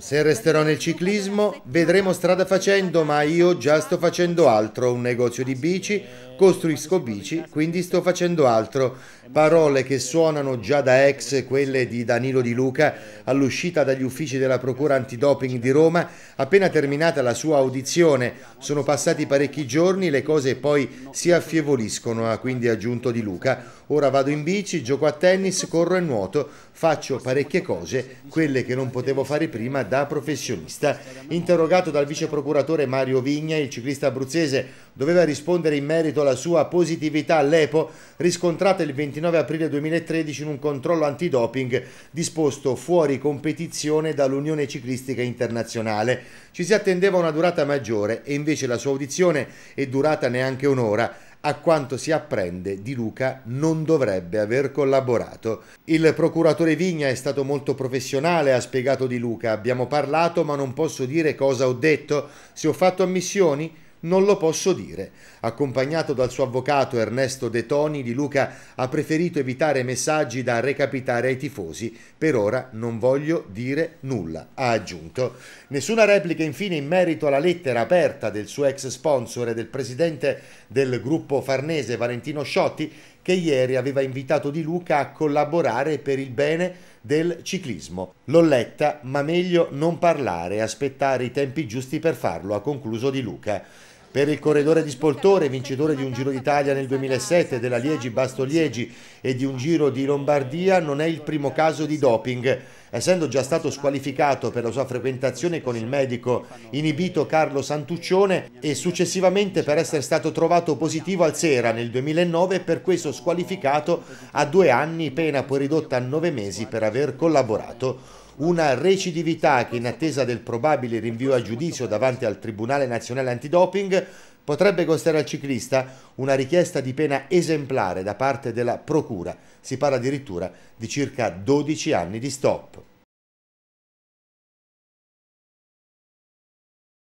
Se resterò nel ciclismo vedremo strada facendo, ma io già sto facendo altro, un negozio di bici, costruisco bici, quindi sto facendo altro. Parole che suonano già da ex quelle di Danilo Di Luca all'uscita dagli uffici della Procura Antidoping di Roma, appena terminata la sua audizione. Sono passati parecchi giorni, le cose poi si affievoliscono, ha quindi aggiunto Di Luca. Ora vado in bici, gioco a tennis, corro e nuoto, faccio parecchie cose, quelle che non potevo fare prima da professionista. Interrogato dal vice procuratore Mario Vigna, il ciclista abruzzese doveva rispondere in merito alla sua positività all'EPO riscontrata il 29 aprile 2013 in un controllo antidoping disposto fuori competizione dall'Unione Ciclistica Internazionale. Ci si attendeva una durata maggiore e invece la sua audizione è durata neanche un'ora a quanto si apprende Di Luca non dovrebbe aver collaborato. Il procuratore Vigna è stato molto professionale, ha spiegato Di Luca, abbiamo parlato ma non posso dire cosa ho detto, se ho fatto ammissioni non lo posso dire. Accompagnato dal suo avvocato Ernesto De Toni, Di Luca ha preferito evitare messaggi da recapitare ai tifosi. Per ora non voglio dire nulla, ha aggiunto. Nessuna replica infine in merito alla lettera aperta del suo ex sponsor e del presidente del gruppo farnese Valentino Sciotti che ieri aveva invitato Di Luca a collaborare per il bene del ciclismo. L'ho letta, ma meglio non parlare e aspettare i tempi giusti per farlo, ha concluso Di Luca. Per il corredore di Spoltore, vincitore di un Giro d'Italia nel 2007, della Liegi-Basto-Liegi e di un Giro di Lombardia, non è il primo caso di doping. Essendo già stato squalificato per la sua frequentazione con il medico inibito Carlo Santuccione e successivamente per essere stato trovato positivo al Sera nel 2009 per questo squalificato a due anni, pena poi ridotta a nove mesi per aver collaborato una recidività che in attesa del probabile rinvio a giudizio davanti al Tribunale Nazionale Antidoping potrebbe costare al ciclista una richiesta di pena esemplare da parte della Procura. Si parla addirittura di circa 12 anni di stop.